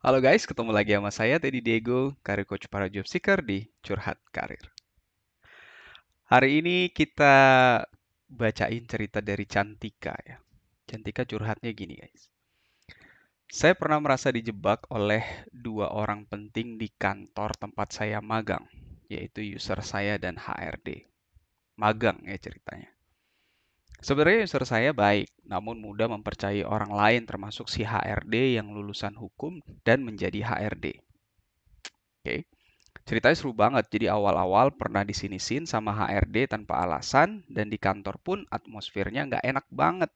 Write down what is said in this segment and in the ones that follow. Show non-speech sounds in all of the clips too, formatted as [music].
Halo guys, ketemu lagi sama saya Teddy Diego, karir coach para job seeker di Curhat Karir. Hari ini kita bacain cerita dari Cantika ya. Cantika curhatnya gini guys. Saya pernah merasa dijebak oleh dua orang penting di kantor tempat saya magang, yaitu user saya dan HRD. Magang ya ceritanya. Sebenarnya user saya baik, namun mudah mempercayai orang lain termasuk si HRD yang lulusan hukum dan menjadi HRD. Oke. Okay. Ceritanya seru banget. Jadi awal-awal pernah disini-sin sama HRD tanpa alasan dan di kantor pun atmosfernya nggak enak banget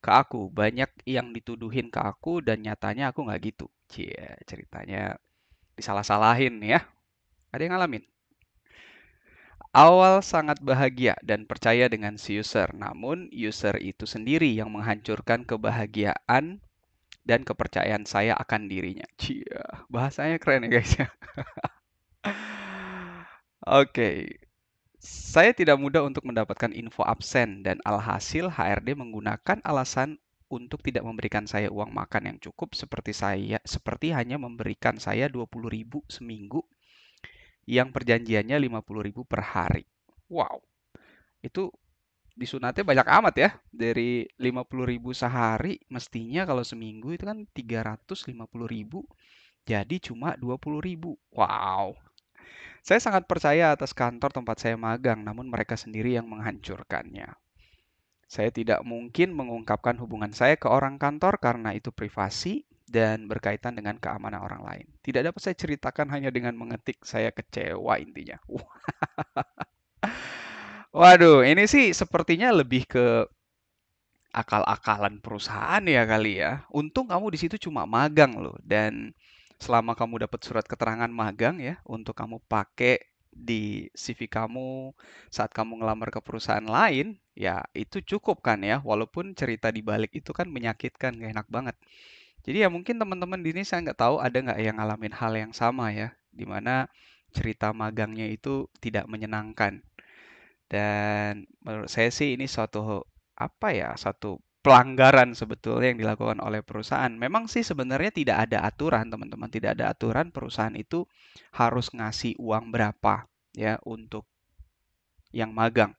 ke aku. Banyak yang dituduhin ke aku dan nyatanya aku nggak gitu. Cie, ceritanya disalah-salahin ya. Ada yang ngalamin? Awal sangat bahagia dan percaya dengan si user, namun user itu sendiri yang menghancurkan kebahagiaan dan kepercayaan saya akan dirinya. Cia, bahasanya keren ya guys ya. [laughs] Oke, okay. saya tidak mudah untuk mendapatkan info absen dan alhasil HRD menggunakan alasan untuk tidak memberikan saya uang makan yang cukup seperti saya seperti hanya memberikan saya 20.000 seminggu yang perjanjiannya ribu per hari. Wow. Itu disunatnya banyak amat ya. Dari ribu sehari mestinya kalau seminggu itu kan ribu, jadi cuma ribu, Wow. Saya sangat percaya atas kantor tempat saya magang, namun mereka sendiri yang menghancurkannya. Saya tidak mungkin mengungkapkan hubungan saya ke orang kantor karena itu privasi, dan berkaitan dengan keamanan orang lain. Tidak dapat saya ceritakan hanya dengan mengetik saya kecewa intinya. [laughs] Waduh, ini sih sepertinya lebih ke akal-akalan perusahaan ya kali ya. Untung kamu di situ cuma magang loh dan selama kamu dapat surat keterangan magang ya untuk kamu pakai di CV kamu saat kamu ngelamar ke perusahaan lain, ya itu cukup kan ya. Walaupun cerita di balik itu kan menyakitkan, gak enak banget. Jadi ya mungkin teman-teman di sini saya nggak tahu ada nggak yang ngalamin hal yang sama ya, dimana cerita magangnya itu tidak menyenangkan. Dan menurut saya sih ini suatu apa ya, satu pelanggaran sebetulnya yang dilakukan oleh perusahaan. Memang sih sebenarnya tidak ada aturan, teman-teman, tidak ada aturan perusahaan itu harus ngasih uang berapa ya untuk yang magang.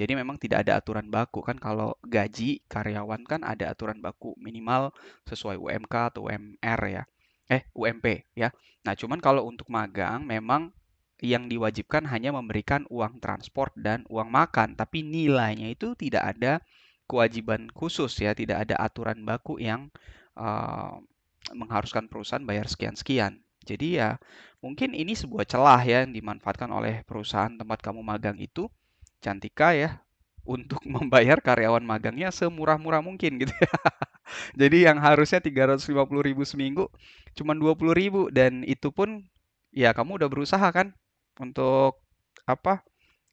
Jadi memang tidak ada aturan baku kan kalau gaji karyawan kan ada aturan baku minimal sesuai UMK atau UMR ya. Eh, UMP ya. Nah, cuman kalau untuk magang memang yang diwajibkan hanya memberikan uang transport dan uang makan, tapi nilainya itu tidak ada kewajiban khusus ya, tidak ada aturan baku yang uh, mengharuskan perusahaan bayar sekian-sekian. Jadi ya mungkin ini sebuah celah ya yang dimanfaatkan oleh perusahaan tempat kamu magang itu Cantika ya untuk [laughs] membayar karyawan magangnya semurah-murah mungkin gitu ya. [laughs] Jadi yang harusnya 350 ribu seminggu cuma 20 ribu dan itu pun ya kamu udah berusaha kan untuk apa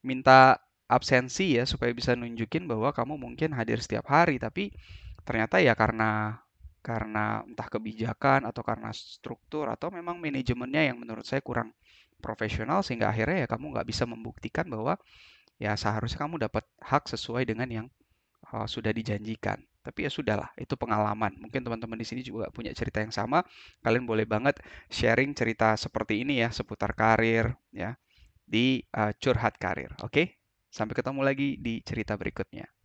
minta absensi ya supaya bisa nunjukin bahwa kamu mungkin hadir setiap hari tapi ternyata ya karena karena entah kebijakan atau karena struktur atau memang manajemennya yang menurut saya kurang profesional sehingga akhirnya ya kamu nggak bisa membuktikan bahwa ya seharusnya kamu dapat hak sesuai dengan yang uh, sudah dijanjikan. Tapi ya sudahlah, itu pengalaman. Mungkin teman-teman di sini juga punya cerita yang sama. Kalian boleh banget sharing cerita seperti ini ya seputar karir ya di uh, curhat karir. Oke, sampai ketemu lagi di cerita berikutnya.